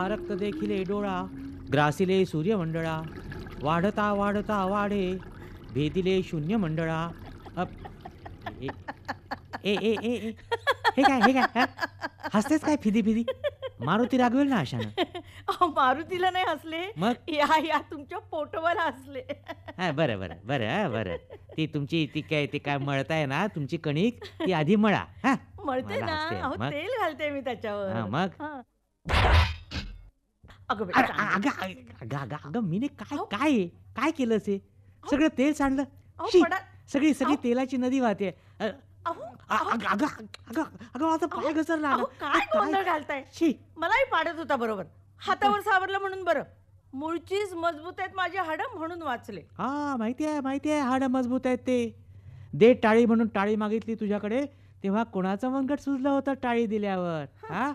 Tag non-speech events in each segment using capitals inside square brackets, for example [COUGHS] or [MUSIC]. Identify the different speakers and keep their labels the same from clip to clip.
Speaker 1: आरक्त देखिले डोळा ग्रासिले सूर्यमंडळा वाढता वाढता वाढे भेदिले शून्य मंडळा काय हसतेच काय फिदी फिदी मारुती रागवेल ना अशा
Speaker 2: [LAUGHS] मारुतीला नाही हसले मग या या तुमच्या पोटवर हसले
Speaker 1: बर [LAUGHS] बर बरं बरं ती तुमची ती काय ती काय मळताय ना तुमची कणिक ती आधी मळा
Speaker 2: मळते ना तेल घालते मी त्याच्यावर मग?
Speaker 1: अगं काय काय काय केलं ते सगळं तेल सांडलं सगळी सगळी तेलाची नदी वाहते काय
Speaker 2: घालताय मलाही पाडत होता बरोबर हातावर सावरलं म्हणून बरं मुळचीच मजबूत आहेत माझे हाडं म्हणून वाचले
Speaker 1: हा माहिती आहे माहिती आहे हाड मजबूत आहेत ते दे टाळी म्हणून टाळी मागितली तुझ्याकडे तेव्हा कोणाचं मनगट सुजलं होतं टाळी दिल्यावर हा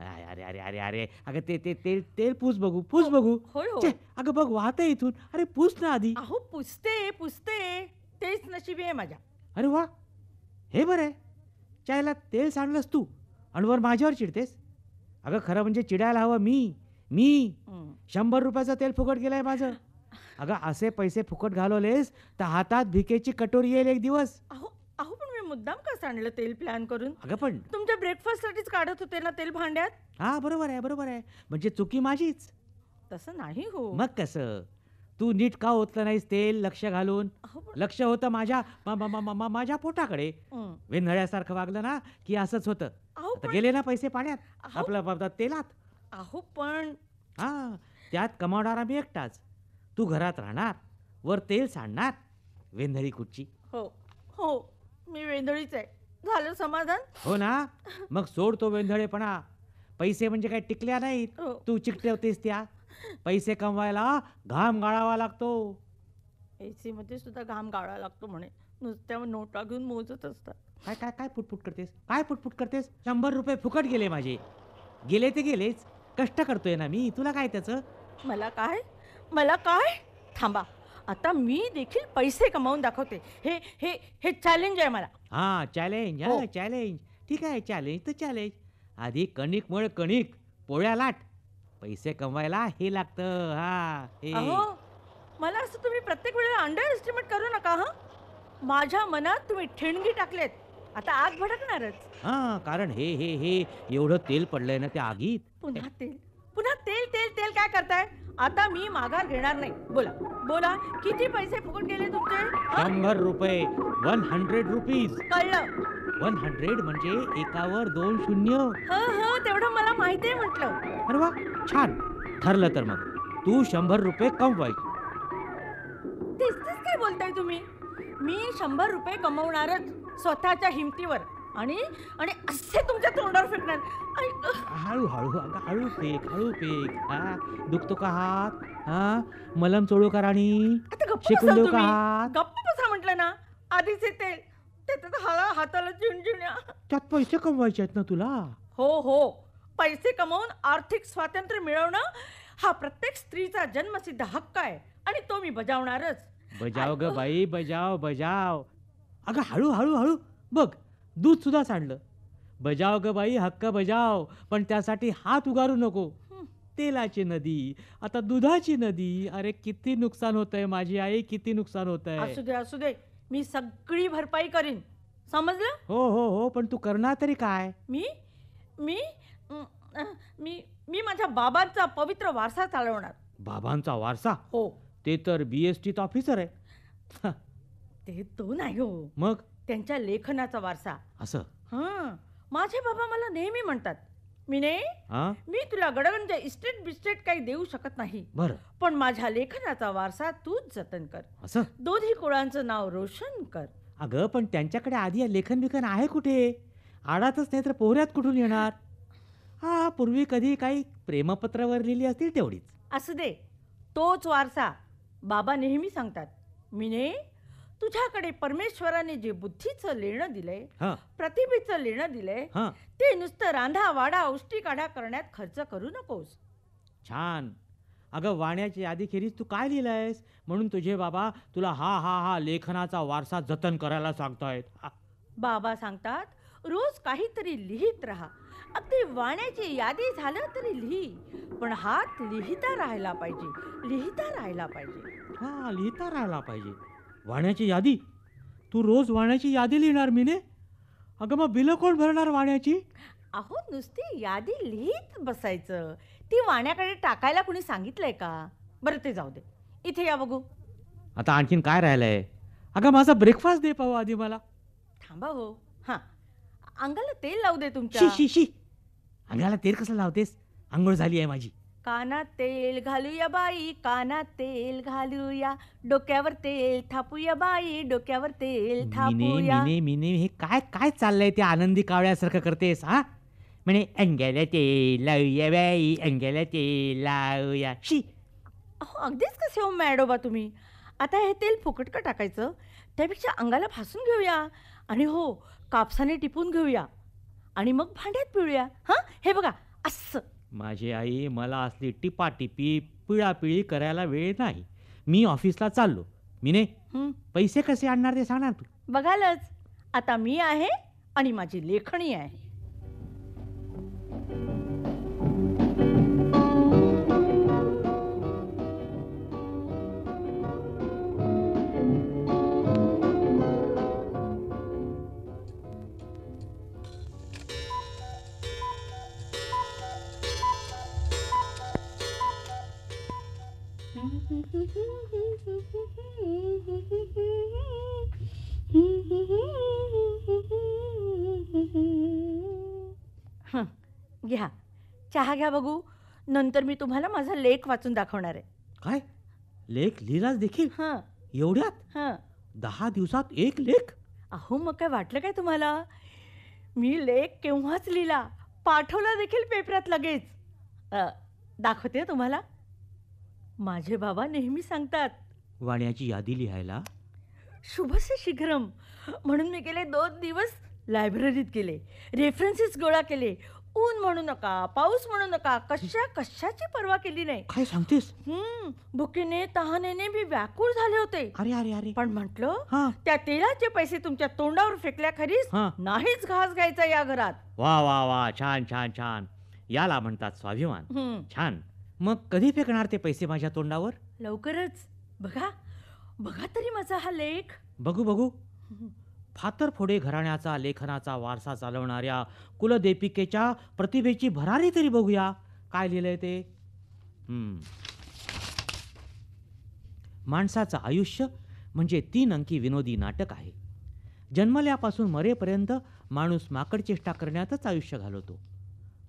Speaker 1: अरे अरे अरे अरे अरे अगं ते ते तेल तेल पूस बघू पूस हो, बघू होय अगं बघ वाहत इथून अरे पूस ना आधी
Speaker 2: अहो पुसते पुसते तेच नशिबी आहे माझ्या
Speaker 1: अरे वा हे बरं आहे चायला तेल सांडलंस तू अणवर माझ्यावर चिडतेस अगं खरं म्हणजे चिडायला हवं मी मी शंभर रुपयाचं तेल फुकट गेलंय माझं अगं असे पैसे फुकट घालवलेस तर हातात भिकेची कटोरी येईल एक दिवस अहो
Speaker 2: अहो मुद्दाम कसं सांडलं तेल प्लॅन करून अगं पण तुमच्या ब्रेकफास्ट साठीच काढत होते ना तेल भांड्यात
Speaker 1: हा बरोबर आहे बरोबर आहे म्हणजे चुकी माझीच तसं नाही हो मग कसं तू नीट का ओतलं नाहीस तेल लक्ष घालून लक्ष होतं माझ्या माझ्या पोटाकडे हं. वेंधळ्यासारखं वागलं ना की असंच होतं गेले ना पैसे पाण्यात आपल्या आपला तेलात अहो पण हा त्यात कमावणारा मी एकटाच तू घरात राहणार वर तेल सांडणार वेंधळी कुठची
Speaker 2: हो हो मी वेंधळीच आहे झालं समाधान
Speaker 1: हो ना मग सोड तो वेंधळेपणा पैसे म्हणजे काय टिकल्या नाहीत हो. तू तू चिकटवतेस त्या पैसे कमवायला घाम गाळावा लागतो
Speaker 2: एसी मध्ये सुद्धा घाम गाळावा लागतो म्हणे
Speaker 1: नुसत्या नोटा घेऊन मोजत असतात काय काय काय फुटफुट करतेस काय फुटफुट करतेस शंभर रुपये फुकट गेले माझे गेले ते गेलेच कष्ट करतोय ना मी तुला काय त्याचं
Speaker 2: मला काय मला काय थांबा आता मी देखील पैसे कमावून दाखवते हे हे हे चॅलेंज आहे मला
Speaker 1: हा चॅलेंज हा चॅलेंज हो. ठीक आहे चॅलेंज तर चॅलेंज आधी कणिक मळ कणिक पोळ्या लाट पैसे कमवायला हे लागतं हा हे
Speaker 2: मला असं तुम्ही प्रत्येक वेळेला अंडर एस्टिमेट करू नका हा माझ्या मनात तुम्ही ठेणगी टाकलेत आता आग भडकणारच
Speaker 1: हा कारण हे हे हे एवढं तेल पडलंय ना त्या आगीत
Speaker 2: पुन्हा तेल पुन्हा तेल तेल तेल काय करताय आता मी माघार घेणार नाही बोला बोला किती पैसे फुकट गेले तुमचे
Speaker 1: शंभर रुपये वन हंड्रेड रुपीज कळलं वन हंड्रेड म्हणजे एकावर दोन शून्य हो,
Speaker 2: हो, तेवढं मला माहिती आहे म्हटलं अरे वा छान
Speaker 1: ठरलं तर मग तू शंभर रुपये कमवायची
Speaker 2: तेच तेच काय बोलताय तुम्ही मी शंभर रुपये कमवणारच स्वतःच्या हिमतीवर आणि आणि असे तुमच्या तोंडावर फिरणार
Speaker 1: हळू हळू अगं हळू फेक हळू फेक दुखतो का हात हा मलम चोळू का राणी शिकून देऊ का हात
Speaker 2: गप्प बसा म्हटलं ना
Speaker 1: आधीच येते त्याच्यात हळा हाताला त्यात पैसे कमवायचे आहेत ना तुला
Speaker 2: हो हो पैसे कमवून आर्थिक स्वातंत्र्य मिळवणं हा प्रत्येक स्त्रीचा जन्मसिद्ध हक्क आहे आणि तो मी बजावणारच
Speaker 1: बजाव ग बाई बजाव बजाव अगं हळू हळू हळू बघ दूधसुद्धा सांडलं बजाव ग बाई हक्क बजाव पण त्यासाठी हात उगारू नको तेलाची नदी आता दुधाची नदी अरे किती नुकसान होत आहे माझी आई किती नुकसान होत आहे असू दे
Speaker 2: असू दे मी सगळी भरपाई करीन समजलं
Speaker 1: हो हो हो पण तू करणार तरी काय
Speaker 2: मी मी मी मी माझ्या बाबांचा पवित्र वारसा चालवणार
Speaker 1: बाबांचा वारसा हो ते तर बी एस टीत ऑफिसर आहे
Speaker 2: ते तो नाही हो मग त्यांच्या लेखनाचा वारसा असं हां माझे बाबा मला नेहमी म्हणतात मिने मी तुला गडगंज इस्टेट बिस्टेट काही देऊ शकत नाही बर पण माझ्या लेखनाचा वारसा तूच जतन कर असं दोन्ही कुळांचं नाव रोशन कर
Speaker 1: अगं पण त्यांच्याकडे आधी हे लेखन बिखन आहे कुठे आडातच नाही तर पोहऱ्यात कुठून येणार हा पूर्वी कधी काही प्रेमपत्रावर लिहिली असतील तेवढीच
Speaker 2: असं दे तोच वारसा बाबा नेहमी सांगतात मिने तुझ्याकडे परमेश्वराने जे बुद्धीचं लेणं दिलंय हा. प्रतिभेचं लेणं दिलंय ते नुसतं रांधा वाडा औष्टी काढा करण्यात खर्च करू नकोस
Speaker 1: छान अगं वाण्याची यादीखेरीज तू काय लिहिलंयस म्हणून तुझे बाबा तुला हा हा हा लेखनाचा वारसा जतन करायला सांगतायत
Speaker 2: बाबा सांगतात रोज काहीतरी लिहित राहा अगदी वाण्याची यादी झालं तरी लिही पण हात लिहिता राहायला पाहिजे लिहिता राहायला पाहिजे
Speaker 1: हा लिहिता राहायला पाहिजे वाण्याची यादी तू रोज वाण्याची यादी लिहिणार मीने अगं मग बिलं कोण भरणार वाण्याची
Speaker 2: अहो नुसती यादी लिहित बसायचं ती वाण्याकडे टाकायला कुणी सांगितलंय का बरं ते जाऊ दे इथे या बघू
Speaker 1: आता आणखीन काय राहिलंय अगं माझा ब्रेकफास्ट दे पाहू आधी मला
Speaker 2: थांबा हो हां अंगाला तेल लावू दे तुमच्या
Speaker 1: अंगाला तेल कसं लावतेस आंघोळ झाली आहे माझी
Speaker 2: काना तेल घालूया बाई काना तेल घालूया डोक्यावर तेल थापूया बाई डोक्यावर तेल
Speaker 1: थापूया हे काय काय चाललंय ते आनंदी कावळ्यासारखं करतेस हा म्हणे अंग्याला तेल लावूया बाई अंग्याला तेल लावूया शी
Speaker 2: अहो अगदीच कसे हो मॅडोबा तुम्ही आता हे तेल फुकट का टाकायचं त्यापेक्षा अंगाला भासून घेऊया आणि हो कापसाने टिपून घेऊया आणि मग भांड्यात पिळूया
Speaker 1: हां हे बघा असं माझी आई मला असली टिपाटिपी पिळापिळी करायला वेळ नाही मी ऑफिसला चाललो मी ने पैसे कसे आणणार ते सांगणार तू
Speaker 2: बघालच आता मी आहे आणि माझी लेखणी आहे चहा घ्या बघू नंतर मी तुम्हाला माझा लेख वाचून दाखवणार आहे
Speaker 1: काय लेख लिहिलाच देखील हां एवढ्यात हां दहा दिवसात एक
Speaker 2: लेख अहो मग काय वाटलं काय तुम्हाला मी लेख केव्हाच लिहिला पाठवला देखील पेपरात लगेच दाखवते तुम्हाला माझे बाबा नेहमी सांगतात
Speaker 1: वाण्याची यादी लिहायला
Speaker 2: शुभसे शीघ्रम म्हणून मी गेले दोन दिवस लायब्ररीत गेले रेफरन्सेस गोळा केले ऊन म्हणू नका पाऊस म्हणू नका कशा कशाची पर्वा केली नाही काय सांगतेस हम्म भुकीने तहानेने मी व्याकुळ झाले होते अरे अरे अरे पण हा. त्या तेलाचे पैसे तुमच्या तोंडावर फेकल्या खरीच नाहीच घास घ्यायचा या घरात
Speaker 1: वा वा वा छान छान छान याला म्हणतात स्वाभिमान छान मग कधी फेकणार ते पैसे माझ्या तोंडावर
Speaker 2: लवकरच बघा बघा तरी माझा हा लेख
Speaker 1: बघू बघू फातरफोडे घराण्याचा लेखनाचा वारसा चालवणाऱ्या कुलदेपिकेच्या प्रतिभेची भरारी तरी बघूया काय लिहिलंय ते माणसाचं आयुष्य म्हणजे तीन अंकी विनोदी नाटक आहे जन्मल्यापासून मरेपर्यंत माणूस माकड चेष्टा करण्यातच आयुष्य घालवतो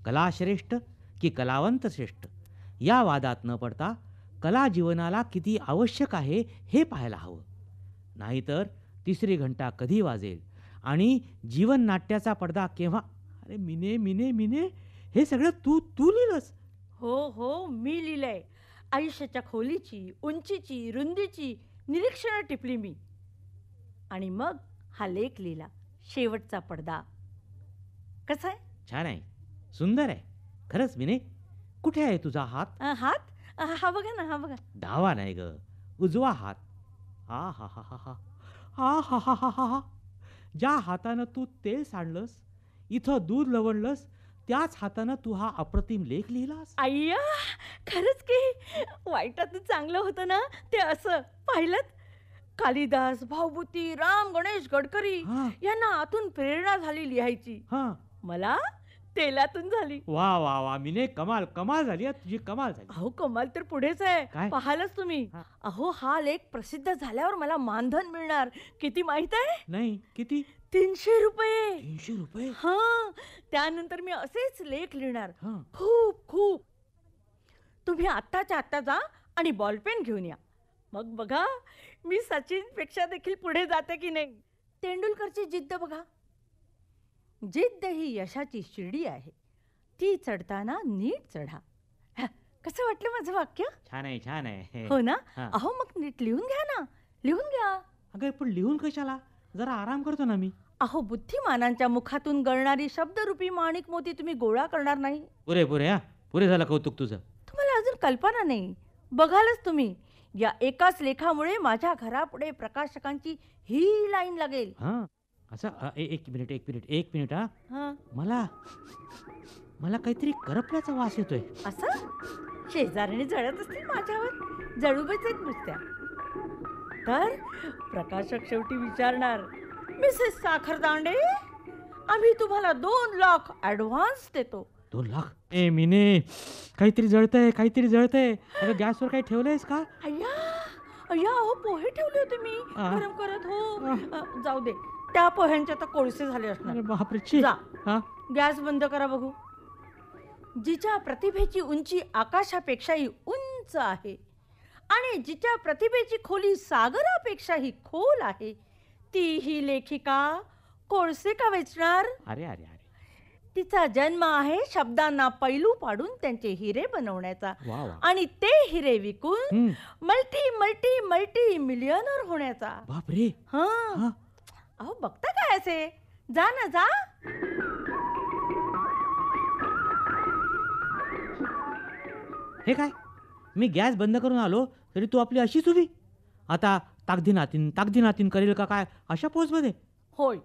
Speaker 1: कला श्रेष्ठ की कलावंत श्रेष्ठ या वादात न पडता कला जीवनाला किती आवश्यक आहे हे पाहायला हवं नाहीतर तिसरी घंटा कधी वाजेल आणि जीवन नाट्याचा पडदा केव्हा अरे मिने मिने मिने हे सगळं तू तू लिहिलंस हो हो मी लिहिलंय आयुष्याच्या
Speaker 2: खोलीची उंचीची रुंदीची निरीक्षण टिपली मी आणि मग हा लेख लिहिला शेवटचा पडदा कसा आहे
Speaker 1: छान आहे सुंदर आहे खरंच मिने कुठे आहे तुझा हात
Speaker 2: हात हा बघा ना हा बघा
Speaker 1: डावा नाही ग उजवा हात हा हा हा हा हा हा हा हा हा हा ज्या हातानं तू तेल सांडलंस इथं दूध लवणलंस त्याच हातानं तू हा अप्रतिम लेख लिहिलास आय्या खरंच की वाईटात
Speaker 2: चांगलं होतं ना ते असं पाहिलं कालिदास भाऊभूती राम गणेश गडकरी यांना आतून प्रेरणा झाली लिहायची मला तेलातून झाली
Speaker 1: वा वा वा मिने कमाल कमाल झाली तुझी कमाल झाली अहो कमाल तर पुढेच आहे
Speaker 2: पाहालच तुम्ही अहो हा लेख प्रसिद्ध झाल्यावर मला मानधन मिळणार किती माहित आहे नाही किती तीनशे रुपये तीनशे रुपये हा त्यानंतर मी असेच लेख लिहिणार खूप खूप तुम्ही आत्ताच्या आत्ता जा आणि बॉलपेन घेऊन या मग बघा मी सचिनपेक्षा देखील पुढे जाते की नाही तेंडुलकरची जिद्द बघा जिद्द ही यशाची शिडी आहे ती चढताना नीट चढा कसं वाटलं माझं वाक्य
Speaker 1: छान आहे छान आहे हो ना अहो
Speaker 2: मग नीट लिहून घ्या ना लिहून घ्या अगं पण लिहून कशाला जरा आराम करतो ना मी अहो बुद्धिमानांच्या मुखातून गळणारी शब्दरूपी माणिक मोती तुम्ही गोळा करणार नाही
Speaker 1: पुरे पुरे हा पुरे झालं कौतुक तुझं
Speaker 2: तुम्हाला अजून कल्पना नाही बघालच तुम्ही या एकाच लेखामुळे माझ्या घरापुढे प्रकाशकांची ही लाईन लागेल
Speaker 1: असं ए- एक मिनिट एक मिनिट एक मिनिट हा मला मला काहीतरी करपल्याचा वास येतोय
Speaker 2: असं शेजारीने जळत असतील माझ्यावर जळूबच येत नुसत्या तर प्रकाशक शेवटी विचारणार मिसेस साखरदांडे आम्ही तुम्हाला दोन लाख ऍडव्हान्स देतो
Speaker 1: दोन लाख ए मिने काहीतरी जळतंय काहीतरी जळतंय अगं गॅसवर काही ठेवलंयस का
Speaker 2: अय्या अय्या हो पोहे ठेवले होते मी गरम करत हो जाऊ दे त्या पोह्यांच्या आता कोळसे झाले असणार गॅस बंद करा बघू जिच्या प्रतिभेची उंची आकाशापेक्षाही उंच आहे आणि जिच्या प्रतिभेची खोली सागरापेक्षाही खोल आहे ती ही लेखिका कोळसे का वेचणार अरे अरे अरे तिचा जन्म आहे शब्दांना पैलू पाडून त्यांचे हिरे बनवण्याचा आणि ते हिरे विकून मल्टी मल्टी मल्टी मिलियनर होण्याचा बापरे हा अहो बघता काय असे जा ना जा
Speaker 1: हे काय मी गॅस बंद करून आलो तरी तू आपली अशीच उभी आता ताकदी नातीन ताकदी नातीन करेल का काय अशा पोचमध्ये
Speaker 2: होय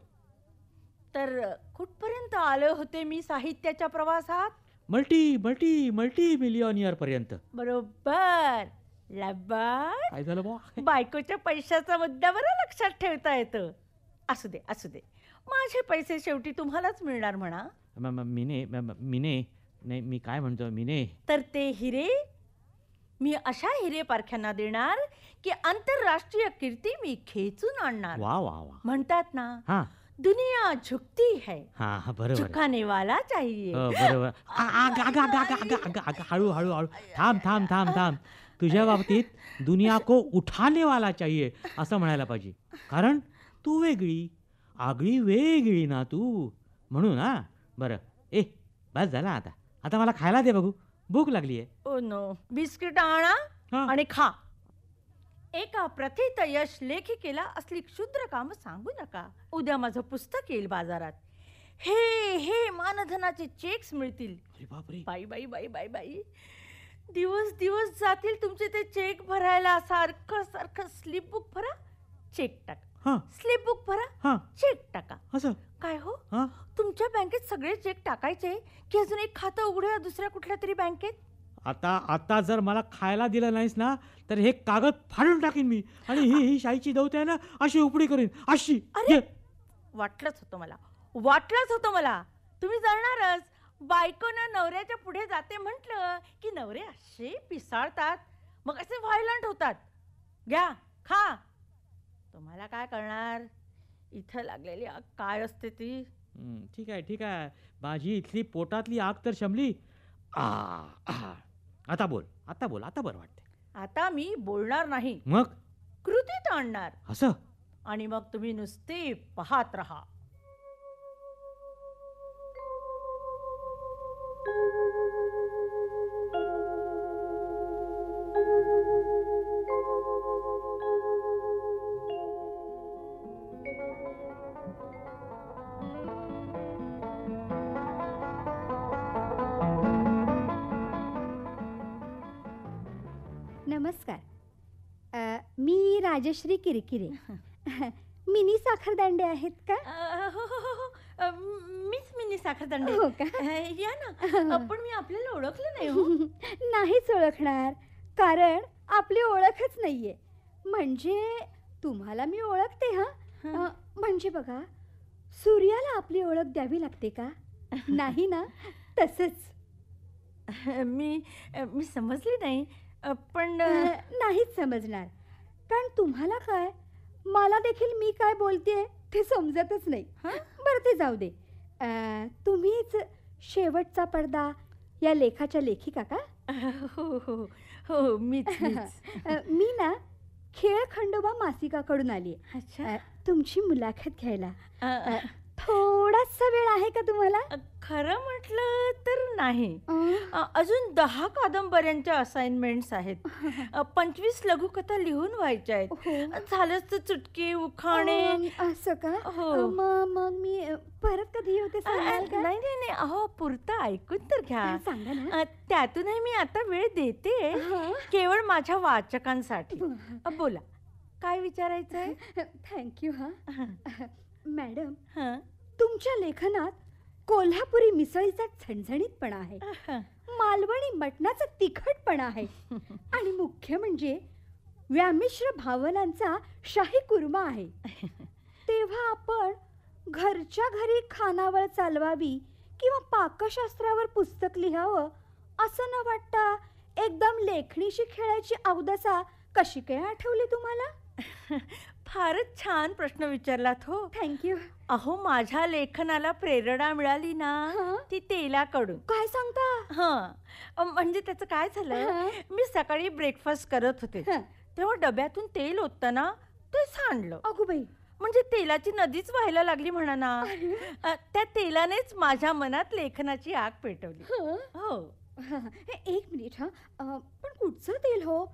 Speaker 2: तर कुठपर्यंत आले होते मी साहित्याच्या प्रवासात
Speaker 1: मल्टी मल्टी मल्टी मिलियनियर पर्यंत
Speaker 2: बरोबर लब्बा
Speaker 1: काय झालं
Speaker 2: बायकोच्या पैशाचा मुद्दा बरं लक्षात ठेवता येतं असू दे असू दे माझे पैसे शेवटी तुम्हालाच मिळणार म्हणा
Speaker 1: मिने मिने नाही मी काय म्हणतो मिने
Speaker 2: तर ते हिरे मी अशा हिरे पारख्यांना देणार की आंतरराष्ट्रीय कीर्ती मी खेचून आणणार वा वा वा म्हणतात ना हा दुनिया झुकती है
Speaker 1: हा बरोबर झुकाने
Speaker 2: वाला चाहिए हो, बरोबर
Speaker 1: हळू हळू हळू थांब थांब थांब थांब तुझ्या बाबतीत दुनिया को उठाने वाला चाहिए असं म्हणायला पाहिजे कारण तू वेगळी आगळी वेगळी ना तू म्हणून हा बरं ए बस झाला आता आता मला खायला दे बघू भूक लागली आहे
Speaker 2: ओ नो बिस्किट आणा आणि खा एका प्रथित यश लेखिकेला असली क्षुद्र काम सांगू नका उद्या माझं पुस्तक येईल बाजारात हे हे मानधनाचे चेक्स मिळतील बाई बाई बाई बाई बाई दिवस दिवस जातील तुमचे ते चेक भरायला सारखं सारखं स्लिप बुक भरा चेक टाका स्लिप बुक भरा चेक टाका असं काय हो तुमच्या बँकेत सगळे चेक टाकायचे की अजून एक खातं उघडूया दुसऱ्या कुठल्या तरी बँकेत
Speaker 1: आता आता जर मला खायला दिलं नाहीस ना तर हे कागद फाडून टाकीन मी आणि ही ही शाईची दौत ना अशी उपडी करीन अशी अरे! वाटलंच होतं मला वाटलंच होतं मला तुम्ही जाणारच
Speaker 2: बायकोनं नवऱ्याच्या पुढे जाते म्हटलं की नवरे असे पिसाळतात मग असे व्हायलंट होतात घ्या खा तुम्हाला काय करणार इथं लागलेली आग काय असते ती
Speaker 1: ठीक आहे ठीक आहे भाजी इथली पोटातली आग तर शमली आ आता बोल आता बोल आता बरं वाटते
Speaker 2: आता मी बोलणार नाही मग कृतीत आणणार असं आणि मग तुम्ही नुसते पाहत राहा
Speaker 3: श्री किरकिरे [LAUGHS] मिनी साखरदांडे
Speaker 2: आहेत का हो हो हो, हो. मीच मिनी साखरदांडे हो का या ना [LAUGHS] पण मी आपल्याला ओळखलं नाही
Speaker 3: हो [LAUGHS] नाहीच ओळखणार कारण आपली ओळखच नाहीये म्हणजे तुम्हाला मी ओळखते हां म्हणजे बघा सूर्याला आपली ओळख द्यावी लागते का नाही ना तसंच मी मी समजली नाही पण नाहीच समजणार कारण तुम्हाला काय मला देखील मी काय बोलते ते समजतच नाही बरं ते जाऊ दे तुम्हीच शेवटचा पडदा या लेखाच्या लेखिका का हो हो हो मीच [LAUGHS] मी ना खेळ खंडोबा मासिकाकडून आली अच्छा तुमची मुलाखत
Speaker 2: घ्यायला थोडासा वेळ आहे का तुम्हाला खरं म्हटलं तर नाही अजून दहा कादंबऱ्यांच्या असाइनमेंट्स आहेत पंचवीस लघुकथा लिहून व्हायच्या आहेत हो. झालंच तर चुटकी उखाणे असं का हो मग मी परत कधी होते नाही नाही अहो पुरतं ऐकून तर घ्या त्यातूनही मी आता वेळ देते केवळ माझ्या वाचकांसाठी बोला
Speaker 3: काय विचारायचं आहे [LAUGHS] थँक्यू हा [LAUGHS] मॅडम हां तुमच्या लेखनात कोल्हापुरी मिसळीचा झणझणीतपणा आहे मालवणी मटणाचा तिखटपणा आहे आणि मुख्य म्हणजे व्यामिश्र भावनांचा शाही कुर्मा आहे तेव्हा आपण घरच्या घरी खानावळ चालवावी किंवा पाकशास्त्रावर पुस्तक लिहावं असं न वाटता एकदम लेखणीशी खेळायची अवदसा
Speaker 2: कशी काय आठवली तुम्हाला फारच छान प्रश्न विचारलात हो थँक्यू अहो माझ्या लेखनाला प्रेरणा मिळाली ना ती तेलाकडून काय सांगता हा म्हणजे त्याच काय झालं मी सकाळी ब्रेकफास्ट करत होते तेव्हा डब्यातून तेल ओतताना ते सांडलं अगो बाई म्हणजे तेलाची नदीच व्हायला लागली म्हणा ना त्या तेलानेच माझ्या मनात लेखनाची आग पेटवली हो
Speaker 3: एक मिनिट हा
Speaker 2: पण कुठचं तेल
Speaker 3: हो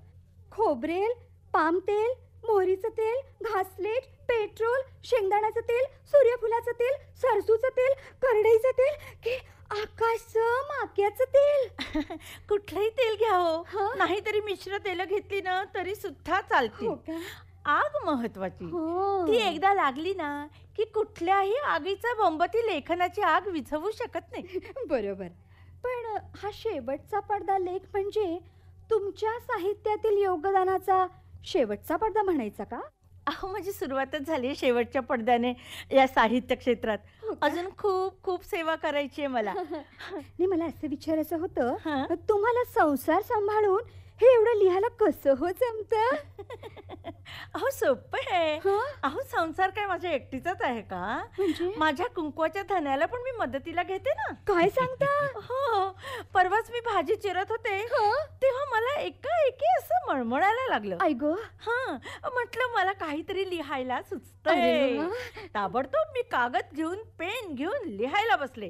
Speaker 3: खोबरेल पाम तेल मोहरीचं तेल घासलेट पेट्रोल शेंगदाण्याचं तेल सूर्यफुलाचं तेल सरसूचं तेल करडईचं तेल की आकाश
Speaker 2: माक्याचं तेल [LAUGHS] कुठलंही तेल घ्यावं नाहीतरी मिश्र तेल घेतली ना तरी सुद्धा चालते हो आग महत्वाची हो. ती एकदा लागली ना की कुठल्याही आगीचा बंबती लेखनाची आग विझवू शकत नाही [LAUGHS] बरोबर
Speaker 3: पण हा शेवटचा पडदा लेख म्हणजे तुमच्या साहित्यातील योगदानाचा
Speaker 2: शेवटचा पडदा म्हणायचा का अहो माझी सुरुवातच झाली शेवटच्या पडद्याने या साहित्य क्षेत्रात हो अजून खूप खूप सेवा करायची आहे मला
Speaker 3: [LAUGHS] मला असं विचारायचं होतं तुम्हाला संसार सांभाळून हे एवढं लिहायला कसं हो
Speaker 2: जमत [LAUGHS] अहो सोपं आहे अहो संसार काय माझ्या एकटीचाच आहे का म्हणजे? माझ्या कुंकवाच्या धन्याला पण मी मदतीला घेते ना काय सांगता [LAUGHS] हो परवाच मी भाजी चिरत होते तेव्हा मला एका एकी असं मळमळायला लागलं आई गं हा म्हटलं मला काहीतरी लिहायला सुचत अरे ताबडतोब मी कागद घेऊन पेन घेऊन लिहायला बसले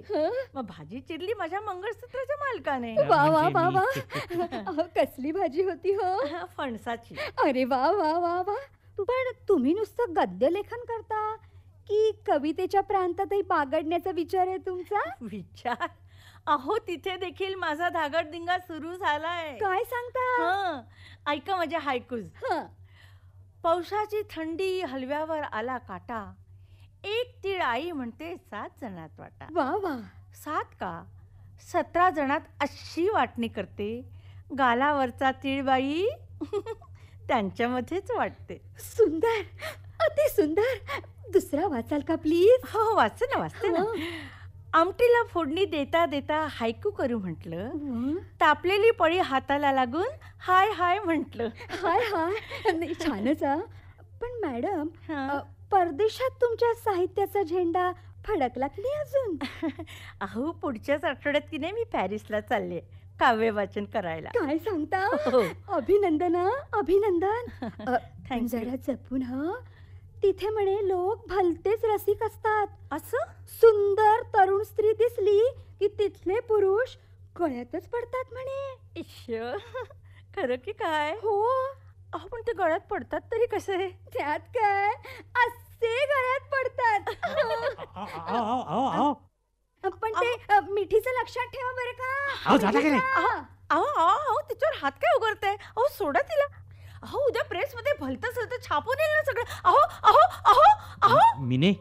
Speaker 2: मग भाजी चिरली माझ्या मंगळसूत्राच्या मालकाने वा वा म्हणजे वा वा कसली भाजी होती हो फणसाची
Speaker 3: अरे वा वा वा वा पण तुम्ही नुसतं गद्य लेखन करता की
Speaker 2: कवितेच्या प्रांतातही बागडण्याचा विचार आहे तुमचा विचार अहो तिथे देखील माझा धागडदिंगा सुरू झालाय काय सांगता ऐका माझ्या हायकूज पावसाची थंडी हलव्यावर आला काटा एक तीळ आई म्हणते सात जणात वाटा वा वा सात का सतरा जणात अशी वाटणी करते गालावरचा तिळबाई [LAUGHS] त्यांच्यामध्येच वाटते सुंदर अति सुंदर दुसरा वाचाल का प्लीज हो, हो वाचते ना वाचते ना हो. आमटीला फोडणी देता देता हायकू करू म्हटलं तापलेली पळी हाताला लागून हाय हाय म्हटलं
Speaker 3: हाय हाय छानच पण मॅडम परदेशात तुमच्या
Speaker 2: साहित्याचा झेंडा फडकला की नाही अजून [LAUGHS] अहो पुढच्याच आठवड्यात की नाही मी पॅरिसला चालले काव्य वाचन करायला काय
Speaker 3: सांगता हो. अभिनंदन अभिनंदन [LAUGHS] जरा जपून हा तिथे म्हणे लोक भलतेच रसिक असतात असं सुंदर तरुण स्त्री दिसली की तिथले पुरुष गळ्यातच पडतात म्हणे खरं की काय हो अहो पण ते गळ्यात पडतात तरी कसे त्यात काय असे गळ्यात पडतात पण ते मिठीच लक्षात ठेवा बरं
Speaker 1: का
Speaker 2: तिच्यावर हात काय उघडते अहो सोडा तिला अहो उद्या प्रेसमध्ये भलत तर छापून येईल ना सगळं अहो अहो अहो
Speaker 1: अहो मिने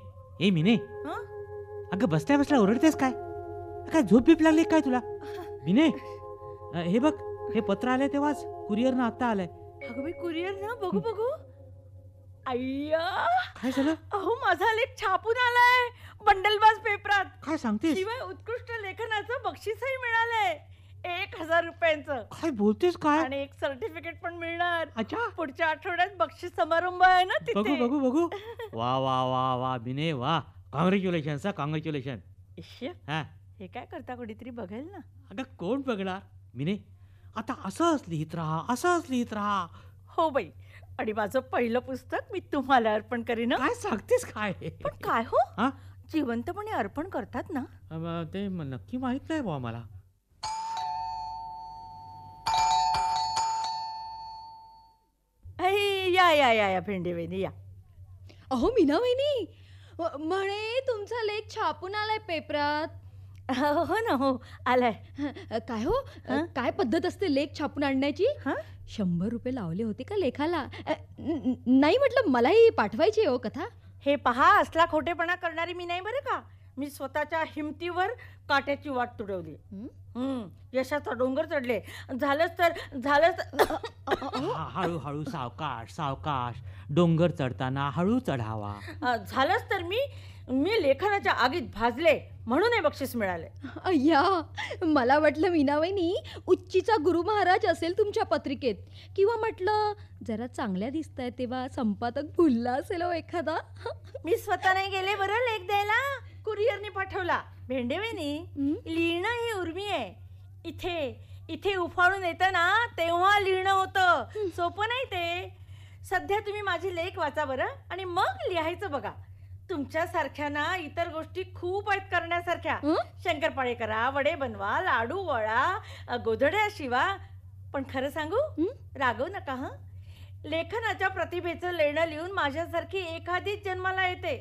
Speaker 1: ए मिने अगं बसल्या बसल्या ओरडतेस काय काय झोप बीप लागली काय तुला मिने हे बघ हे पत्र आलंय तेव्हाच ना आता आलंय
Speaker 2: अगं मी कुरिअर ना बघू बघू अय्या काय झालं अहो माझा लेख छापून आलाय बंडलबाज पेपरात काय सांगते शिवाय उत्कृष्ट लेखनाचं बक्षीसही मिळालंय एक हजार रुपयांचं काय बोलतेस काय आणि एक सर्टिफिकेट पण मिळणार अच्छा पुढच्या आठवड्यात बक्षीस समारंभ आहे ना बघू बघू
Speaker 1: बघू [LAUGHS] वा वा वा वा बिने वा कॉंग्रॅच्युलेशन सा कॉंग्रॅच्युलेशन हा हे काय करता कुठेतरी बघेल ना अगं कोण बघणार मिने आता असंच लिहित राहा असंच लिहित राहा हो बाई आणि माझं पहिलं पुस्तक मी तुम्हाला अर्पण करीन काय सांगतेस काय पण
Speaker 2: काय हो जिवंतपणे अर्पण करतात ना
Speaker 1: ते नक्की माहित नाही बुवा मला
Speaker 2: या या या या भेंडे या अहो मीना वहिनी म्हणे तुमचा लेख छापून आलाय पेपरात हो ना हो आलाय
Speaker 3: काय हो काय पद्धत असते लेख छापून आणण्याची शंभर रुपये लावले होते का
Speaker 2: लेखाला नाही म्हटलं मलाही पाठवायची हो कथा हे पहा असला खोटेपणा करणारी मी नाही बरं का मी स्वतःच्या हिमतीवर काट्याची वाट तुडवली यशाचा डोंगर चढले झालंच तर झालंच
Speaker 1: [COUGHS] हळूहळू सावकाश सावकाश डोंगर चढताना हळू चढावा
Speaker 2: झालंच तर मी मी लेखनाच्या आगीत भाजले म्हणून बक्षीस मिळाले अय्या मला
Speaker 3: वाटलं मीनावहिनी उच्चीचा गुरु महाराज असेल तुमच्या पत्रिकेत किंवा म्हटलं जरा चांगल्या दिसत तेव्हा संपादक भुलला असेल हो एखादा मी स्वतः नाही गेले
Speaker 2: बरं लेख द्यायला कुरिअरने पाठवला भेंडेवेनी लिहिणं ही उर्मी आहे इथे इथे उफाळून येतं ना तेव्हा लिहिणं होतं सोपं नाही ते सध्या तुम्ही माझी लेख वाचा बरं आणि मग लिहायचं बघा तुमच्यासारख्या ना इतर गोष्टी खूप आहेत करण्यासारख्या शंकरपाळे करा वडे बनवा लाडू वळा गोधड्या शिवा पण खरं सांगू रागव नका हं लेखनाच्या प्रतिभेचं लेणं लिहून माझ्यासारखी एखादीच जन्माला येते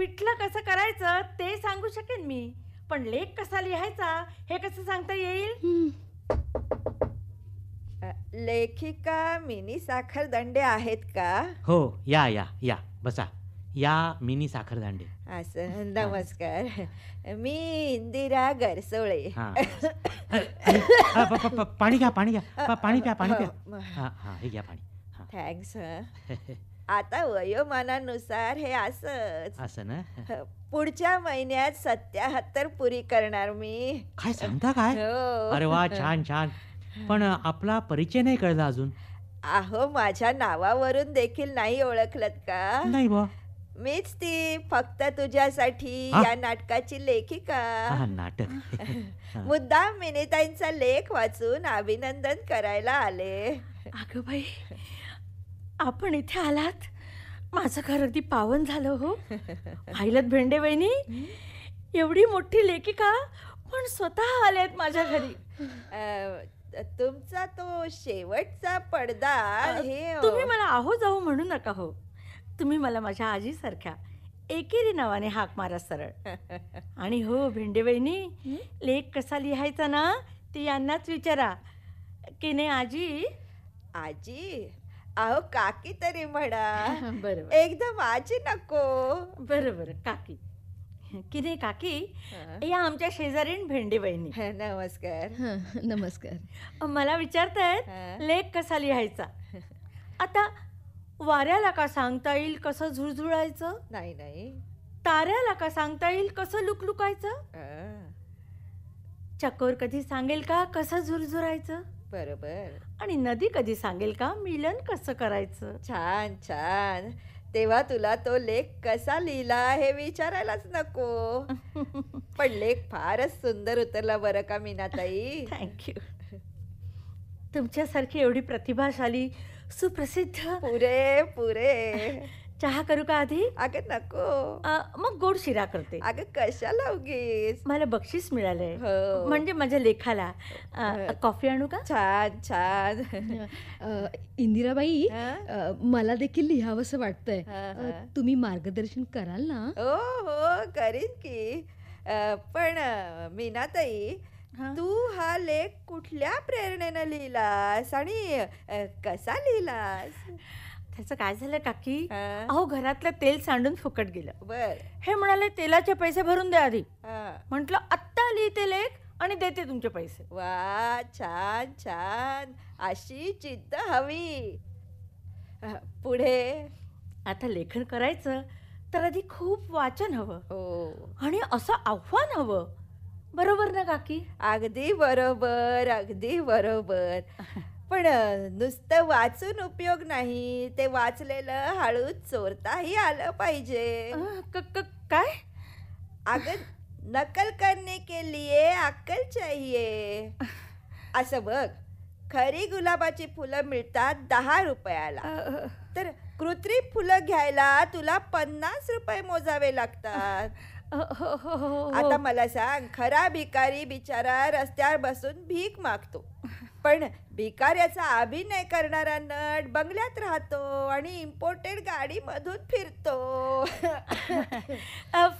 Speaker 2: पिठलं कसं करायचं ते सांगू शकेन मी पण लेख कसा लिहायचा हे कसं सांगता
Speaker 4: येईल लेखिका मिनी साखर दंडे आहेत का
Speaker 1: हो या या या बसा या मिनी साखर दांडे
Speaker 4: असं नमस्कार मी इंदिरा गरसोळे
Speaker 1: [LAUGHS] पाणी घ्या पाणी घ्या पाणी प्या पाणी प्या हो, हो. हे घ्या पाणी थँक्स [LAUGHS]
Speaker 4: आता वयोमानानुसार हे असंच असं ना पुढच्या महिन्यात सत्याहत्तर पुरी करणार मी
Speaker 1: काय सांगता काय
Speaker 4: हो. अरे वा छान
Speaker 1: छान पण आपला परिचय नाही कळला अजून
Speaker 4: अहो माझ्या नावावरून देखील नाही ओळखलत का नाही मीच ती फक्त तुझ्यासाठी या नाटकाची लेखिका
Speaker 1: नाटक [LAUGHS]
Speaker 4: मुद्दा मिनिताईंचा लेख वाचून अभिनंदन करायला आले अगं बाई
Speaker 2: आपण इथे आलात माझं घर
Speaker 4: अगदी पावन झालं हो पाहिलं भेंडे वहिनी एवढी मोठी लेखिका पण स्वतः आल्यात माझ्या घरी तुमचा तो शेवटचा पडदा हे तुम्ही हो. मला
Speaker 2: आहो जाऊ म्हणू नका हो तुम्ही मला माझ्या आजीसारख्या एकेरी नावाने हाक मारा सरळ [LAUGHS] आणि हो भेंडे वहिनी लेख कसा लिहायचा ना
Speaker 4: ते यांनाच विचारा की नाही आजी आजी अहो काकी तरी म्हणा [LAUGHS] बरोबर एकदम माझी नको बरोबर काकी की काकी या आमच्या शेजारीण भेंडी बहिणी
Speaker 2: नमस्कार नमस्कार मला विचारतायत लेख कसा लिहायचा आता वाऱ्याला का सांगता येईल कसं झुळझुळायचं नाही नाही ताऱ्याला का सांगता येईल कसं लुकलुकायचं चकोर कधी सांगेल का कसं झुरझुरायचं
Speaker 4: बरोबर आणि नदी कधी सांगेल का मिलन कसं करायचं छान छान तेव्हा तुला तो लेख कसा लिहिला हे विचारायलाच नको [LAUGHS] पण लेख फारच सुंदर उतरला बरं का मीनाताई थँक्यू
Speaker 2: [LAUGHS] तुमच्यासारखी एवढी प्रतिभाशाली सुप्रसिद्ध पुरे पुरे चहा करू का आधी अगं नको मग गोड शिरा करते अगं कशाला उगीस मला बक्षीस मिळालंय हो. म्हणजे माझ्या लेखाला हो. कॉफी आणू का छान छान इंदिराबाई
Speaker 3: मला देखील लिहावंसं वाटतंय तुम्ही मार्गदर्शन कराल ना
Speaker 4: हो हो करीन की पण मी मीनाताई तू हा लेख कुठल्या प्रेरणेनं लिहिलास आणि कसा लिहिलास त्याचं काय झालं काकी अहो घरातलं तेल सांडून फुकट गेलं बर
Speaker 2: हे म्हणाले तेलाचे पैसे भरून द्या आधी म्हंटल आत्ता लिहिते लेख आणि देते तुमचे
Speaker 4: पैसे वा छान छान अशी चिद्द हवी पुढे आता
Speaker 2: लेखन करायचं
Speaker 4: तर आधी खूप वाचन हवं हो आणि असं आव्हान हवं बरोबर ना काकी अगदी बरोबर अगदी बरोबर [LAUGHS] पण नुसतं वाचून उपयोग नाही ते वाचलेलं हळू चोरताही आलं पाहिजे काय अगं नकल करने के लिए अक्कल चाहिए असं बघ खरी गुलाबाची फुलं मिळतात दहा रुपयाला तर कृत्रिम फुलं घ्यायला तुला पन्नास रुपये मोजावे लागतात हो, हो, हो, आता मला सांग खरा भिकारी बिचारा रस्त्यावर बसून भीक मागतो पण भिकाऱ्याचा अभिनय करणारा नट बंगल्यात राहतो आणि इम्पोर्टेड गाडीमधून फिरतो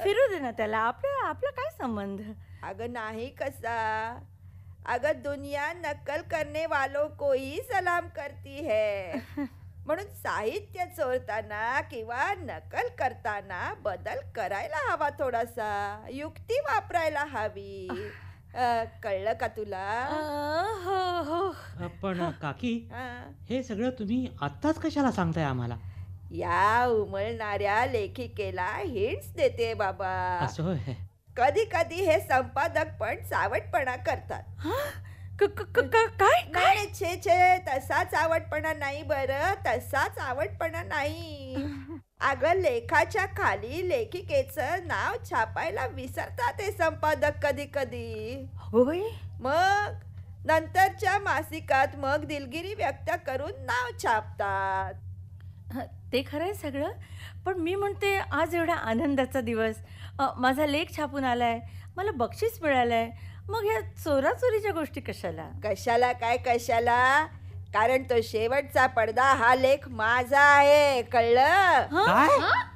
Speaker 4: फिरू दे ना त्याला आपलं आपला काय संबंध अगं नाही कसा अगं दुनिया नकल करणे वालो सलाम करती है म्हणून साहित्य चोरताना किंवा नकल करताना बदल करायला हवा थोडासा युक्ती वापरायला हवी कळलं का तुला हो,
Speaker 1: हो. काकी हे सगळं तुम्ही आत्ताच कशाला सांगताय आम्हाला
Speaker 4: या उमळणाऱ्या लेखिकेला हिंट्स देते बाबा कधी कधी हे संपादक पण सावटपणा करतात काय काय छे छे तसाच आवडपणा नाही बर तसाच आवडपणा नाही [LAUGHS] अग लेखाच्या खाली लेखिकेचं नाव छापायला विसरतात ते संपादक कधी कधी होय मग नंतरच्या मासिकात मग दिलगिरी व्यक्त करून नाव छापतात ते खरं आहे सगळं पण मी म्हणते आज एवढा आनंदाचा
Speaker 2: दिवस माझा लेख छापून आला आहे मला बक्षीस मिळालं आहे मग ह्या चोरीच्या
Speaker 4: गोष्टी कशाला कशाला काय कशाला कारण तो शेवटचा पडदा हा लेख माझा आहे कळलं